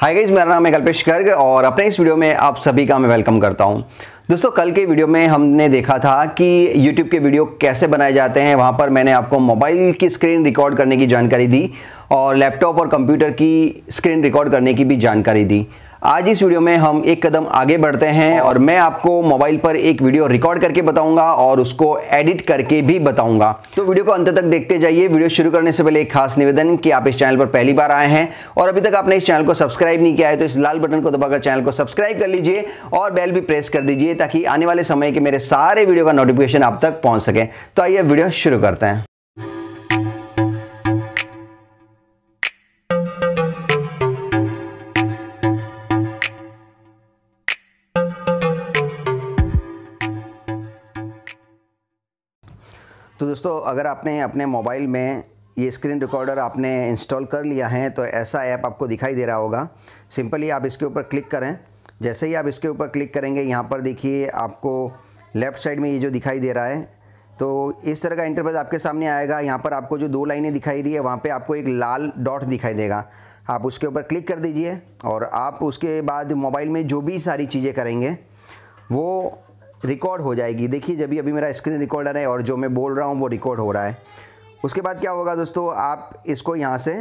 hi guys मेरा नाम है कल्पेश गर्ग और अपने इस वीडियो में आप सभी का मैं वेलकम करता हूं दोस्तों कल के वीडियो में हमने देखा था कि यूट्यूब के वीडियो कैसे बनाए जाते हैं वहां पर मैंने आपको मोबाइल की स्क्रीन रिकॉर्ड करने की जानकारी दी और लैपटॉप और कंप्यूटर की स्क्रीन रिकॉर्ड करने की भी जानकारी दी आज इस वीडियो में हम एक कदम आगे बढ़ते हैं और मैं आपको मोबाइल पर एक वीडियो रिकॉर्ड करके बताऊंगा और उसको एडिट करके भी बताऊंगा तो वीडियो को अंत तक देखते जाइए वीडियो शुरू करने से पहले एक खास निवेदन कि आप इस चैनल पर पहली बार आए हैं और अभी तक आपने इस चैनल को सब्सक्राइब नहीं किया है तो इस लाल बटन को दबाकर चैनल को सब्सक्राइब कर लीजिए और बेल भी प्रेस कर दीजिए ताकि आने वाले समय के मेरे सारे वीडियो का नोटिफिकेशन आप तक पहुँच सके तो आइए वीडियो शुरू करते हैं तो दोस्तों अगर आपने अपने मोबाइल में ये स्क्रीन रिकॉर्डर आपने इंस्टॉल कर लिया है तो ऐसा ऐप आपको दिखाई दे रहा होगा सिंपली आप इसके ऊपर क्लिक करें जैसे ही आप इसके ऊपर क्लिक करेंगे यहाँ पर देखिए आपको लेफ़्ट साइड में ये जो दिखाई दे रहा है तो इस तरह का इंटरफेस आपके सामने आएगा यहाँ पर आपको जो दो लाइनें दिखाई रही है वहाँ पे आपको एक लाल डॉट दिखाई देगा आप उसके ऊपर क्लिक कर दीजिए और आप उसके बाद मोबाइल में जो भी सारी चीज़ें करेंगे वो रिकॉर्ड हो जाएगी देखिए जब भी अभी मेरा स्क्रीन रिकॉर्डर है और जो मैं बोल रहा हूँ वो रिकॉर्ड हो रहा है उसके बाद क्या होगा दोस्तों आप इसको यहाँ से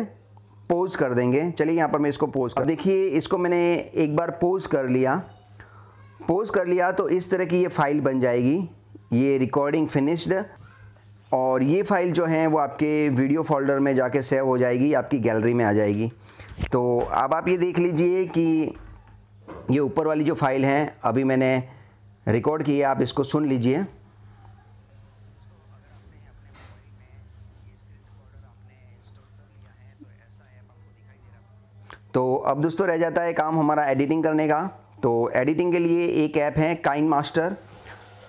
पोज कर देंगे चलिए यहाँ पर मैं इसको पोज कर देखिए इसको मैंने एक बार पोज कर लिया पोज कर लिया तो इस तरह की ये फ़ाइल बन जाएगी ये रिकॉर्डिंग फिनिश्ड और ये फ़ाइल जो है वो आपके वीडियो फोल्डर में जाके सेव हो जाएगी आपकी गैलरी में आ जाएगी तो अब आप ये देख लीजिए कि ये ऊपर वाली जो फ़ाइल है अभी मैंने रिकॉर्ड किए आप इसको सुन लीजिए तो अब दोस्तों रह जाता है काम हमारा एडिटिंग करने का तो एडिटिंग के लिए एक ऐप है काइन मास्टर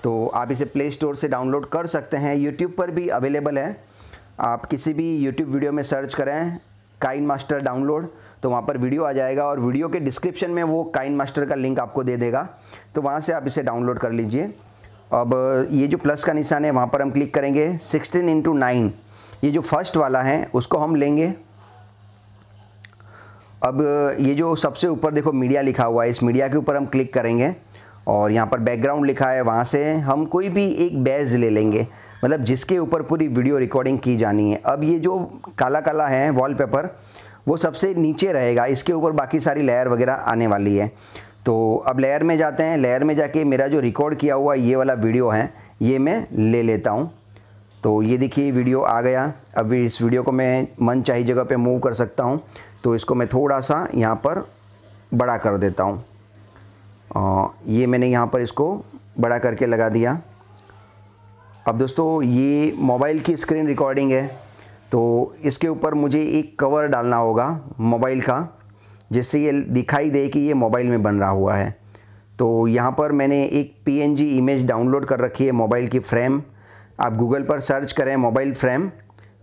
तो आप इसे प्ले स्टोर से डाउनलोड कर सकते हैं यूट्यूब पर भी अवेलेबल है आप किसी भी यूट्यूब वीडियो में सर्च करें काइन मास्टर डाउनलोड तो वहाँ पर वीडियो आ जाएगा और वीडियो के डिस्क्रिप्शन में वो काइन मास्टर का लिंक आपको दे देगा तो वहाँ से आप इसे डाउनलोड कर लीजिए अब ये जो प्लस का निशान है वहाँ पर हम क्लिक करेंगे सिक्सटीन इंटू नाइन ये जो फर्स्ट वाला है उसको हम लेंगे अब ये जो सबसे ऊपर देखो मीडिया लिखा हुआ है इस मीडिया के ऊपर हम क्लिक करेंगे और यहाँ पर बैकग्राउंड लिखा है वहाँ से हम कोई भी एक बैज ले लेंगे मतलब जिसके ऊपर पूरी वीडियो रिकॉर्डिंग की जानी है अब ये जो काला काला है वॉलपेपर वो सबसे नीचे रहेगा इसके ऊपर बाकी सारी लेयर वगैरह आने वाली है तो अब लेयर में जाते हैं लेयर में जाके मेरा जो रिकॉर्ड किया हुआ ये वाला वीडियो है ये मैं ले लेता हूँ तो ये देखिए वीडियो आ गया अब इस वीडियो को मैं मन चाहिए जगह पे मूव कर सकता हूँ तो इसको मैं थोड़ा सा यहाँ पर बड़ा कर देता हूँ ये मैंने यहाँ पर इसको बड़ा करके लगा दिया अब दोस्तों ये मोबाइल की स्क्रीन रिकॉर्डिंग है तो इसके ऊपर मुझे एक कवर डालना होगा मोबाइल का जिससे ये दिखाई दे कि ये मोबाइल में बन रहा हुआ है तो यहाँ पर मैंने एक पीएनजी इमेज डाउनलोड कर रखी है मोबाइल की फ़्रेम आप गूगल पर सर्च करें मोबाइल फ़्रेम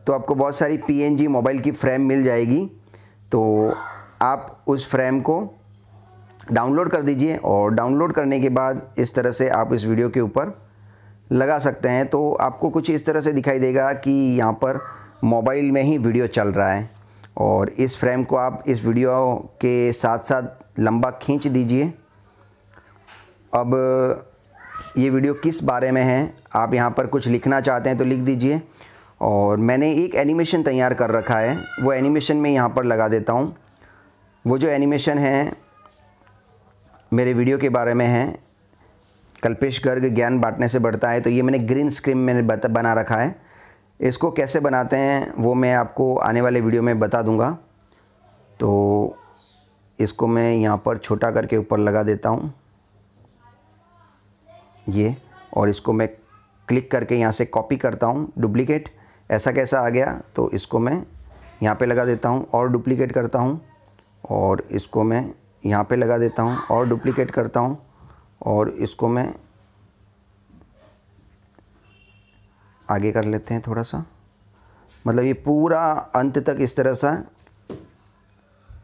तो आपको बहुत सारी पीएनजी मोबाइल की फ़्रेम मिल जाएगी तो आप उस फ्रेम को डाउनलोड कर दीजिए और डाउनलोड करने के बाद इस तरह से आप इस वीडियो के ऊपर लगा सकते हैं तो आपको कुछ इस तरह से दिखाई देगा कि यहाँ पर मोबाइल में ही वीडियो चल रहा है और इस फ्रेम को आप इस वीडियो के साथ साथ लंबा खींच दीजिए अब ये वीडियो किस बारे में है आप यहाँ पर कुछ लिखना चाहते हैं तो लिख दीजिए और मैंने एक एनिमेशन तैयार कर रखा है वो एनिमेशन मैं यहाँ पर लगा देता हूँ वो जो एनिमेशन है मेरे वीडियो के बारे में है कल्पेश गर्ग ज्ञान बांटने से बढ़ता है तो ये मैंने ग्रीन स्क्रीन मैंने बना रखा है इसको कैसे बनाते हैं वो मैं आपको आने वाले वीडियो में बता दूंगा तो इसको मैं यहाँ पर छोटा करके ऊपर लगा देता हूँ ये और इसको मैं क्लिक करके यहाँ से कॉपी करता हूँ डुप्लीकेट ऐसा कैसा आ गया तो इसको मैं यहाँ पे लगा देता हूँ और डुप्लीकेट करता हूँ और इसको मैं यहाँ पे लगा देता हूँ और डुप्लीकेट करता हूँ और इसको मैं आगे कर लेते हैं थोड़ा सा मतलब ये पूरा अंत तक इस तरह सा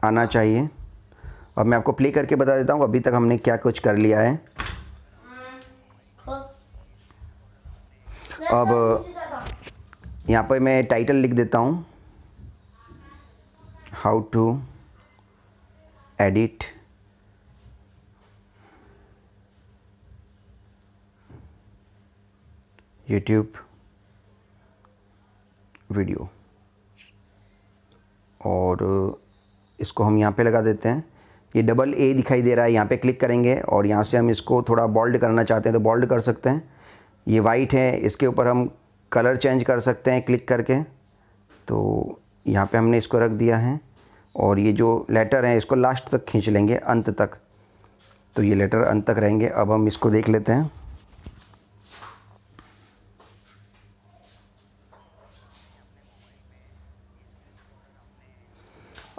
आना चाहिए अब मैं आपको प्ले करके बता देता हूँ अभी तक हमने क्या कुछ कर लिया है अब यहाँ पर मैं टाइटल लिख देता हूँ how to edit YouTube video और इसको हम यहाँ पे लगा देते हैं ये डबल ए दिखाई दे रहा है यहाँ पे क्लिक करेंगे और यहाँ से हम इसको थोड़ा बोल्ड करना चाहते हैं तो बोल्ड कर सकते हैं ये वाइट है इसके ऊपर हम कलर चेंज कर सकते हैं क्लिक करके तो यहाँ पे हमने इसको रख दिया है और ये जो लेटर हैं इसको लास्ट तक खींच लेंगे अंत तक तो ये लेटर अंत तक रहेंगे अब हम इसको देख लेते हैं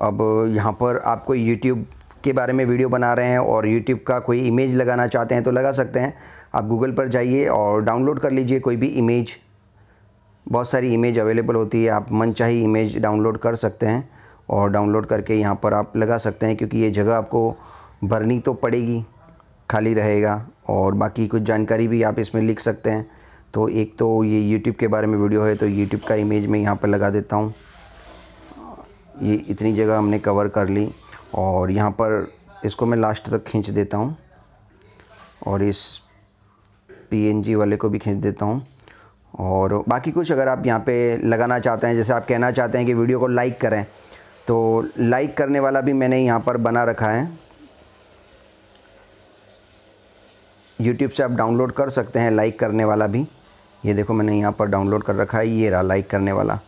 अब यहाँ पर आपको यूट्यूब के बारे में वीडियो बना रहे हैं और यूट्यूब का कोई इमेज लगाना चाहते हैं तो लगा सकते हैं आप गूगल पर जाइए और डाउनलोड कर लीजिए कोई भी इमेज बहुत सारी इमेज अवेलेबल होती है आप मनचाही इमेज डाउनलोड कर सकते हैं और डाउनलोड करके यहाँ पर आप लगा सकते हैं क्योंकि ये जगह आपको भरनी तो पड़ेगी खाली रहेगा और बाकी कुछ जानकारी भी आप इसमें लिख सकते हैं तो एक तो ये यूट्यूब के बारे में वीडियो है तो यूट्यूब का इमेज मैं यहाँ पर लगा देता हूँ ये इतनी जगह हमने कवर कर ली और यहाँ पर इसको मैं लास्ट तक खींच देता हूँ और इस पीएनजी वाले को भी खींच देता हूँ और बाकी कुछ अगर आप यहाँ पे लगाना चाहते हैं जैसे आप कहना चाहते हैं कि वीडियो को लाइक करें तो लाइक करने वाला भी मैंने यहाँ पर बना रखा है यूट्यूब से आप डाउनलोड कर सकते हैं लाइक करने वाला भी ये देखो मैंने यहाँ पर डाउनलोड कर रखा है ये रहा लाइक करने वाला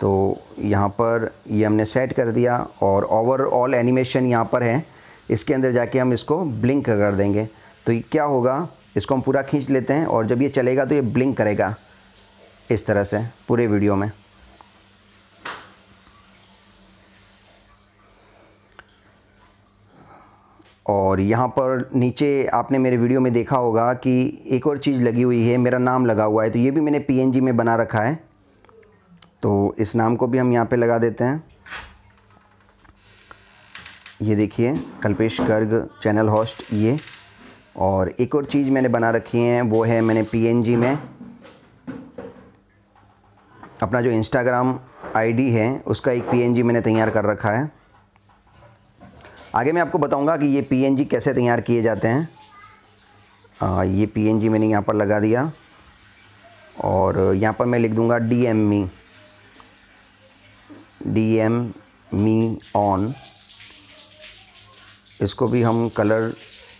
तो यहाँ पर ये हमने सेट कर दिया और ओवरऑल एनिमेशन यहाँ पर है इसके अंदर जाके हम इसको ब्लिंक कर देंगे तो क्या होगा इसको हम पूरा खींच लेते हैं और जब ये चलेगा तो ये ब्लिंक करेगा इस तरह से पूरे वीडियो में और यहाँ पर नीचे आपने मेरे वीडियो में देखा होगा कि एक और चीज़ लगी हुई है मेरा नाम लगा हुआ है तो ये भी मैंने पीएनजी में बना रखा है तो इस नाम को भी हम यहाँ पे लगा देते हैं ये देखिए कल्पेश गर्ग चैनल होस्ट ये और एक और चीज़ मैंने बना रखी है वो है मैंने पीएनजी में अपना जो इंस्टाग्राम आईडी है उसका एक पीएनजी मैंने तैयार कर रखा है आगे मैं आपको बताऊंगा कि ये पीएनजी कैसे तैयार किए जाते हैं आ, ये पीएनजी मैंने यहाँ पर लगा दिया और यहाँ पर मैं लिख दूँगा D M me M me on इसको भी हम कलर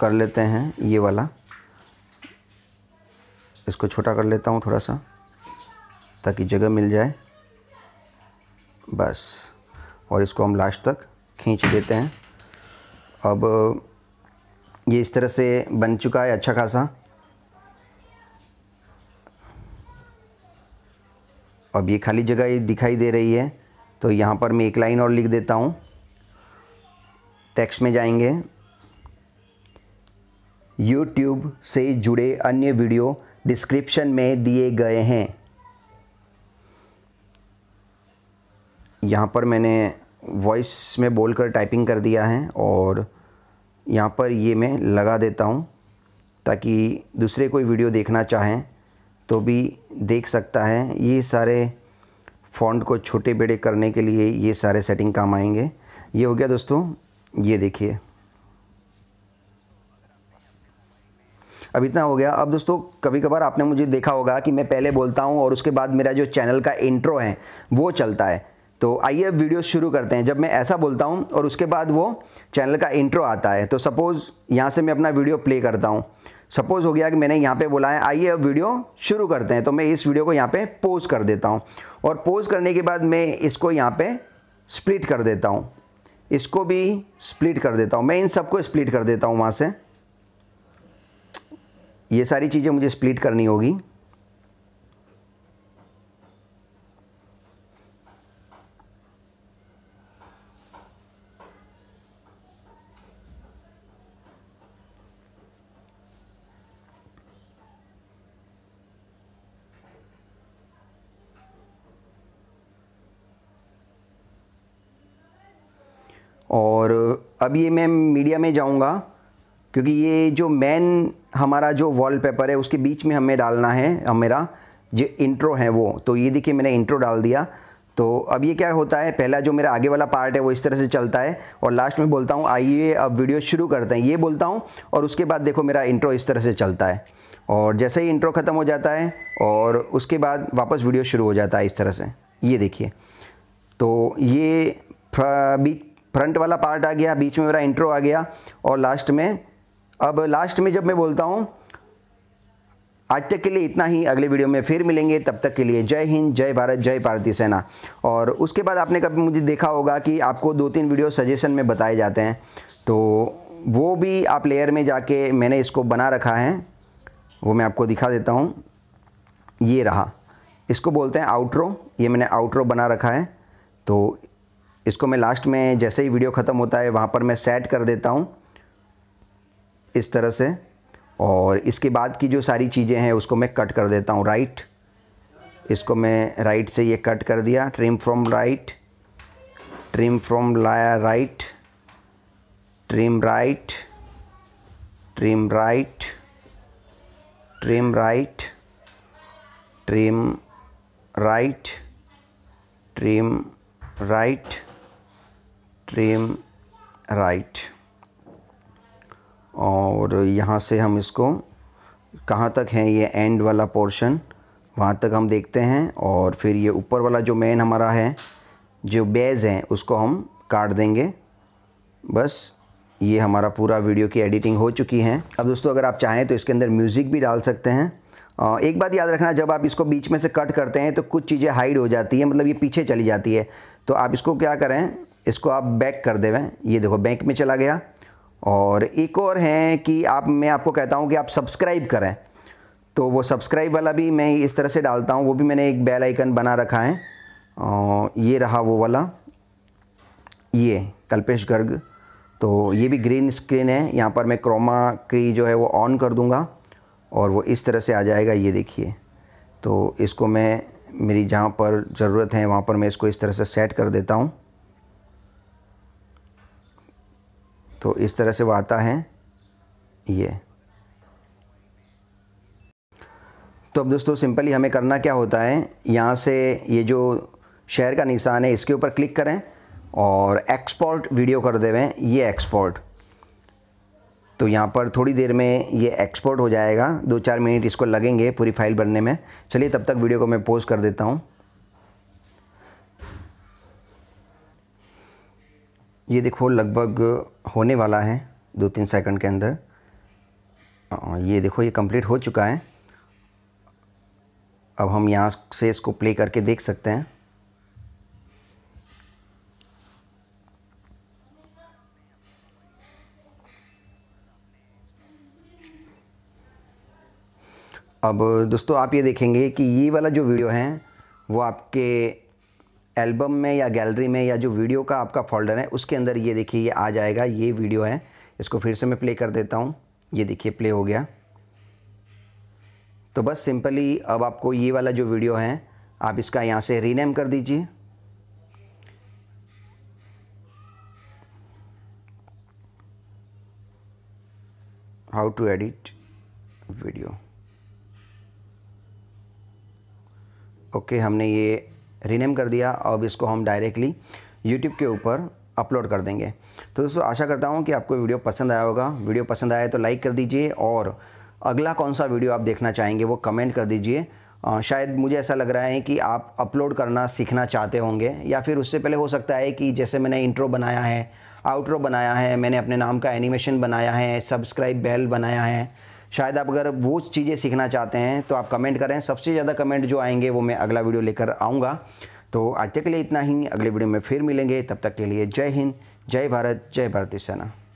कर लेते हैं ये वाला इसको छोटा कर लेता हूँ थोड़ा सा ताकि जगह मिल जाए बस और इसको हम लास्ट तक खींच देते हैं अब ये इस तरह से बन चुका है अच्छा खासा अब ये खाली जगह ये दिखाई दे रही है तो यहाँ पर मैं एक लाइन और लिख देता हूँ टेक्स्ट में जाएंगे यूट्यूब से जुड़े अन्य वीडियो डिस्क्रिप्शन में दिए गए हैं यहाँ पर मैंने वॉइस में बोलकर टाइपिंग कर दिया है और यहाँ पर ये मैं लगा देता हूँ ताकि दूसरे कोई वीडियो देखना चाहें तो भी देख सकता है ये सारे फ़ॉन्ट को छोटे बड़े करने के लिए ये सारे सेटिंग काम आएंगे ये हो गया दोस्तों ये देखिए अब इतना हो गया अब दोस्तों कभी कभार आपने मुझे देखा होगा कि मैं पहले बोलता हूँ और उसके बाद मेरा जो चैनल का इंट्रो है वो चलता है तो आइए वीडियो शुरू करते हैं जब मैं ऐसा बोलता हूँ और उसके बाद वो चैनल का इंट्रो आता है तो सपोज़ यहाँ से मैं अपना वीडियो प्ले करता हूँ सपोज़ हो गया कि मैंने यहाँ पे बोला है आइए अब वीडियो शुरू करते हैं तो मैं इस वीडियो को यहाँ पे पोज कर देता हूँ और पोज करने के बाद मैं इसको यहाँ पे स्प्लिट कर देता हूँ इसको भी स्प्लिट कर देता हूँ मैं इन सबको स्प्लिट कर देता हूँ वहाँ से ये सारी चीज़ें मुझे स्प्लिट करनी होगी और अब ये मैं मीडिया में जाऊँगा क्योंकि ये जो मेन हमारा जो वॉलपेपर है उसके बीच में हमें डालना है मेरा जो इंट्रो है वो तो ये देखिए मैंने इंट्रो डाल दिया तो अब ये क्या होता है पहला जो मेरा आगे वाला पार्ट है वो इस तरह से चलता है और लास्ट में बोलता हूँ आइए अब वीडियो शुरू करते हैं ये बोलता हूँ और उसके बाद देखो मेरा इंट्रो इस तरह से चलता है और जैसे ही इंट्रो ख़त्म हो जाता है और उसके बाद वापस वीडियो शुरू हो जाता है इस तरह से ये देखिए तो ये बीच फ्रंट वाला पार्ट आ गया बीच में मेरा इंट्रो आ गया और लास्ट में अब लास्ट में जब मैं बोलता हूँ आज तक के लिए इतना ही अगले वीडियो में फिर मिलेंगे तब तक के लिए जय हिंद जय भारत जय भारतीय सेना और उसके बाद आपने कभी मुझे देखा होगा कि आपको दो तीन वीडियो सजेशन में बताए जाते हैं तो वो भी आप लेयर में जाके मैंने इसको बना रखा है वो मैं आपको दिखा देता हूँ ये रहा इसको बोलते हैं आउट्रो ये मैंने आउट्रो बना रखा है तो इसको मैं लास्ट में जैसे ही वीडियो ख़त्म होता है वहाँ पर मैं सेट कर देता हूँ इस तरह से और इसके बाद की जो सारी चीज़ें हैं उसको मैं कट कर देता हूँ राइट इसको मैं राइट से ये कट कर दिया trim from right trim from लाया right trim right trim right trim right trim right trim right trim right और यहाँ से हम इसको कहाँ तक है ये एंड वाला पोर्शन वहाँ तक हम देखते हैं और फिर ये ऊपर वाला जो मेन हमारा है जो बेज है उसको हम काट देंगे बस ये हमारा पूरा वीडियो की एडिटिंग हो चुकी है अब दोस्तों अगर आप चाहें तो इसके अंदर म्यूज़िक भी डाल सकते हैं एक बात याद रखना जब आप इसको बीच में से कट करते हैं तो कुछ चीज़ें हाइड हो जाती है मतलब ये पीछे चली जाती है तो आप इसको क्या करें इसको आप बैक कर देवें ये देखो बैंक में चला गया और एक और है कि आप मैं आपको कहता हूँ कि आप सब्सक्राइब करें तो वो सब्सक्राइब वाला भी मैं इस तरह से डालता हूँ वो भी मैंने एक बेल आइकन बना रखा है और ये रहा वो वाला ये कल्पेश गर्ग तो ये भी ग्रीन स्क्रीन है यहाँ पर मैं क्रोमा की जो है वो ऑन कर दूँगा और वो इस तरह से आ जाएगा ये देखिए तो इसको मैं मेरी जहाँ पर ज़रूरत है वहाँ पर मैं इसको इस तरह से सेट कर देता हूँ तो इस तरह से वो आता है ये तो अब दोस्तों सिंपली हमें करना क्या होता है यहाँ से ये जो शेयर का निशान है इसके ऊपर क्लिक करें और एक्सपोर्ट वीडियो कर देवें ये एक्सपोर्ट तो यहाँ पर थोड़ी देर में ये एक्सपोर्ट हो जाएगा दो चार मिनट इसको लगेंगे पूरी फाइल बनने में चलिए तब तक वीडियो को मैं पोस्ट कर देता हूँ ये देखो लगभग होने वाला है दो तीन सेकंड के अंदर ये देखो ये कंप्लीट हो चुका है अब हम यहाँ से इसको प्ले करके देख सकते हैं अब दोस्तों आप ये देखेंगे कि ये वाला जो वीडियो है वो आपके एल्बम में या गैलरी में या जो वीडियो का आपका फोल्डर है उसके अंदर ये देखिए ये आ जाएगा ये वीडियो है इसको फिर से मैं प्ले कर देता हूँ ये देखिए प्ले हो गया तो बस सिंपली अब आपको ये वाला जो वीडियो है आप इसका यहाँ से रीनेम कर दीजिए how to edit video okay हमने ये रीनेम कर दिया अब इसको हम डायरेक्टली यूट्यूब के ऊपर अपलोड कर देंगे तो दोस्तों आशा करता हूँ कि आपको वीडियो पसंद आया होगा वीडियो पसंद आया तो लाइक कर दीजिए और अगला कौन सा वीडियो आप देखना चाहेंगे वो कमेंट कर दीजिए शायद मुझे ऐसा लग रहा है कि आप अपलोड करना सीखना चाहते होंगे या फिर उससे पहले हो सकता है कि जैसे मैंने इंट्रो बनाया है आउट्रो बनाया है मैंने अपने नाम का एनिमेशन बनाया है सब्सक्राइब बेल बनाया है शायद आप अगर वो चीज़ें सीखना चाहते हैं तो आप कमेंट करें सबसे ज़्यादा कमेंट जो आएंगे वो मैं अगला वीडियो लेकर आऊँगा तो आज तक के लिए इतना ही अगले वीडियो में फिर मिलेंगे तब तक के लिए जय हिंद जय भारत जय भारतीय सेना